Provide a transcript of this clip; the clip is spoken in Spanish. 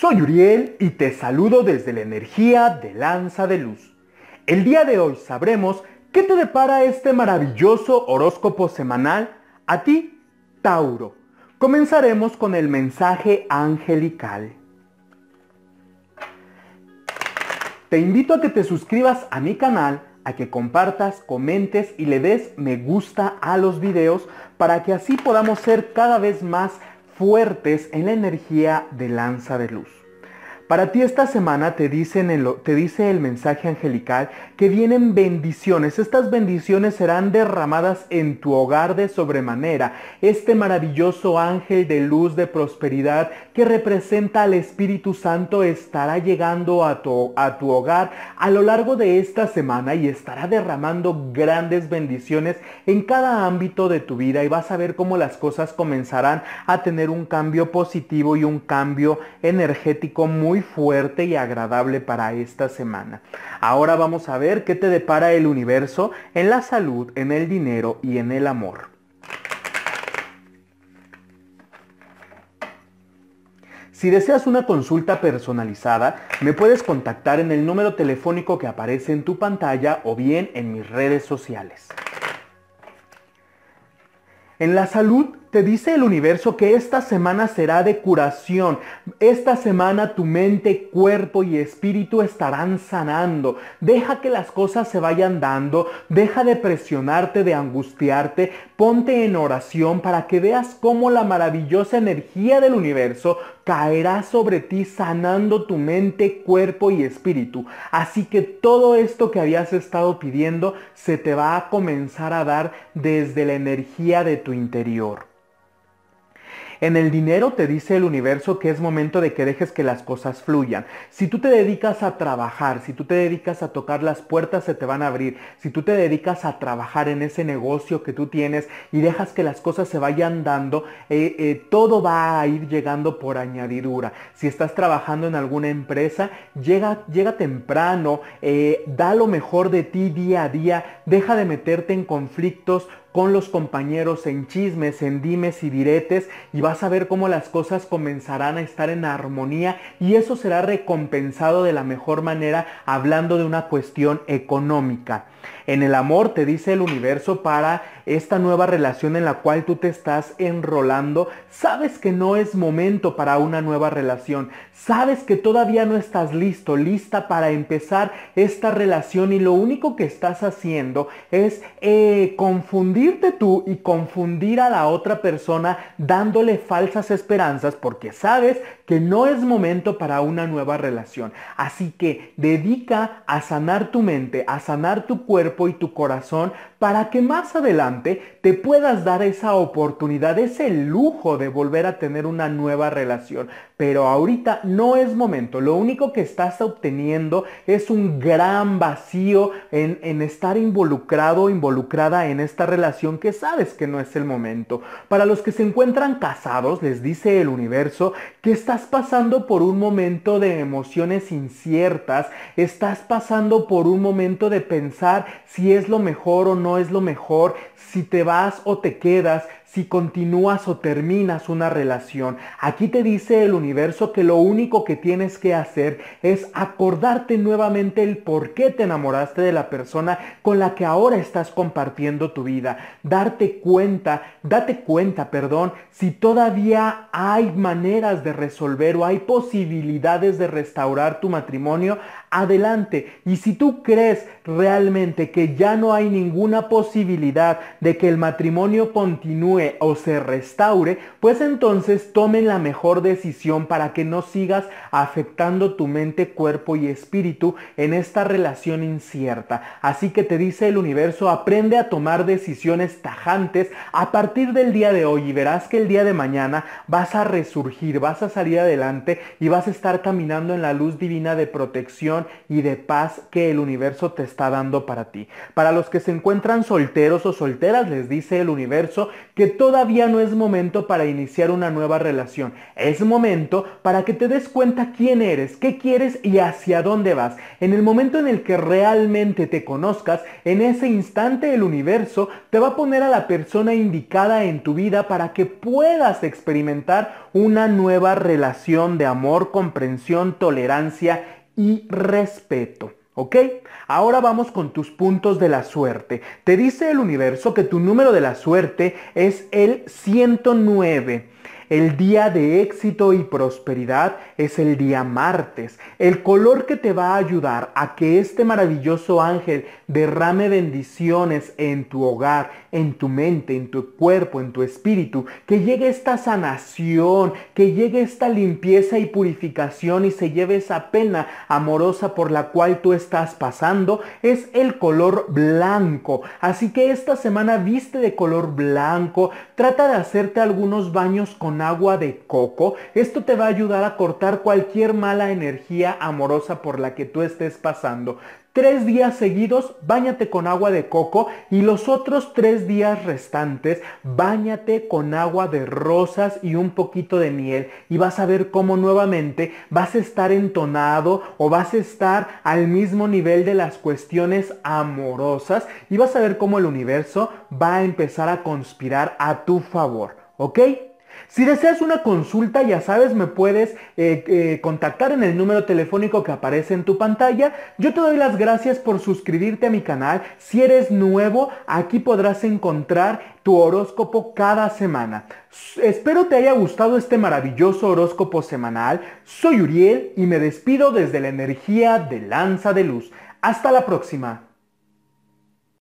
Soy Uriel y te saludo desde la energía de Lanza de Luz. El día de hoy sabremos qué te depara este maravilloso horóscopo semanal a ti, Tauro. Comenzaremos con el mensaje angelical. Te invito a que te suscribas a mi canal, a que compartas, comentes y le des me gusta a los videos para que así podamos ser cada vez más fuertes en la energía de lanza de luz. Para ti esta semana te, dicen te dice el mensaje angelical que vienen bendiciones. Estas bendiciones serán derramadas en tu hogar de sobremanera. Este maravilloso ángel de luz de prosperidad que representa al Espíritu Santo estará llegando a tu, a tu hogar a lo largo de esta semana y estará derramando grandes bendiciones en cada ámbito de tu vida y vas a ver cómo las cosas comenzarán a tener un cambio positivo y un cambio energético muy fuerte y agradable para esta semana. Ahora vamos a ver qué te depara el universo en la salud, en el dinero y en el amor. Si deseas una consulta personalizada, me puedes contactar en el número telefónico que aparece en tu pantalla o bien en mis redes sociales. En la salud te dice el universo que esta semana será de curación. Esta semana tu mente, cuerpo y espíritu estarán sanando. Deja que las cosas se vayan dando. Deja de presionarte, de angustiarte. Ponte en oración para que veas cómo la maravillosa energía del universo caerá sobre ti sanando tu mente, cuerpo y espíritu. Así que todo esto que habías estado pidiendo se te va a comenzar a dar desde la energía de tu interior. En el dinero te dice el universo que es momento de que dejes que las cosas fluyan. Si tú te dedicas a trabajar, si tú te dedicas a tocar las puertas se te van a abrir. Si tú te dedicas a trabajar en ese negocio que tú tienes y dejas que las cosas se vayan dando, eh, eh, todo va a ir llegando por añadidura. Si estás trabajando en alguna empresa, llega, llega temprano, eh, da lo mejor de ti día a día, deja de meterte en conflictos, con los compañeros en chismes, en dimes y diretes y vas a ver cómo las cosas comenzarán a estar en armonía y eso será recompensado de la mejor manera hablando de una cuestión económica. En el amor te dice el universo para esta nueva relación en la cual tú te estás enrolando, sabes que no es momento para una nueva relación, sabes que todavía no estás listo, lista para empezar esta relación y lo único que estás haciendo es eh, confundir irte tú y confundir a la otra persona dándole falsas esperanzas porque sabes que no es momento para una nueva relación. Así que dedica a sanar tu mente, a sanar tu cuerpo y tu corazón para que más adelante te puedas dar esa oportunidad, ese lujo de volver a tener una nueva relación. Pero ahorita no es momento. Lo único que estás obteniendo es un gran vacío en, en estar involucrado, involucrada en esta relación que sabes que no es el momento. Para los que se encuentran casados, les dice el universo que estás pasando por un momento de emociones inciertas, estás pasando por un momento de pensar si es lo mejor o no es lo mejor, si te vas o te quedas, si continúas o terminas una relación. Aquí te dice el universo que lo único que tienes que hacer es acordarte nuevamente el por qué te enamoraste de la persona con la que ahora estás compartiendo tu vida. Darte cuenta, date cuenta, perdón, si todavía hay maneras de resolver o hay posibilidades de restaurar tu matrimonio adelante. Y si tú crees realmente que ya no hay ninguna posibilidad de que el matrimonio continúe o se restaure, pues entonces tomen la mejor decisión para que no sigas afectando tu mente, cuerpo y espíritu en esta relación incierta. Así que te dice el universo, aprende a tomar decisiones tajantes a partir del día de hoy y verás que el día de mañana vas a resurgir, vas a salir adelante y vas a estar caminando en la luz divina de protección y de paz que el universo te está dando para ti. Para los que se encuentran solteros o solteras, les dice el universo que todavía no es momento para iniciar una nueva relación. Es momento para que te des cuenta quién eres, qué quieres y hacia dónde vas. En el momento en el que realmente te conozcas, en ese instante el universo te va a poner a la persona indicada en tu vida para que puedas experimentar una nueva relación de amor, comprensión, tolerancia y respeto. ¿Ok? Ahora vamos con tus puntos de la suerte. Te dice el universo que tu número de la suerte es el 109. El día de éxito y prosperidad es el día martes. El color que te va a ayudar a que este maravilloso ángel derrame bendiciones en tu hogar, en tu mente, en tu cuerpo, en tu espíritu, que llegue esta sanación, que llegue esta limpieza y purificación y se lleve esa pena amorosa por la cual tú estás pasando, es el color blanco. Así que esta semana viste de color blanco, trata de hacerte algunos baños con agua de coco. Esto te va a ayudar a cortar cualquier mala energía amorosa por la que tú estés pasando. Tres días seguidos, báñate con agua de coco y los otros tres días restantes, báñate con agua de rosas y un poquito de miel y vas a ver cómo nuevamente vas a estar entonado o vas a estar al mismo nivel de las cuestiones amorosas y vas a ver cómo el universo va a empezar a conspirar a tu favor, ¿ok? Si deseas una consulta, ya sabes, me puedes eh, eh, contactar en el número telefónico que aparece en tu pantalla. Yo te doy las gracias por suscribirte a mi canal. Si eres nuevo, aquí podrás encontrar tu horóscopo cada semana. Espero te haya gustado este maravilloso horóscopo semanal. Soy Uriel y me despido desde la energía de Lanza de Luz. Hasta la próxima.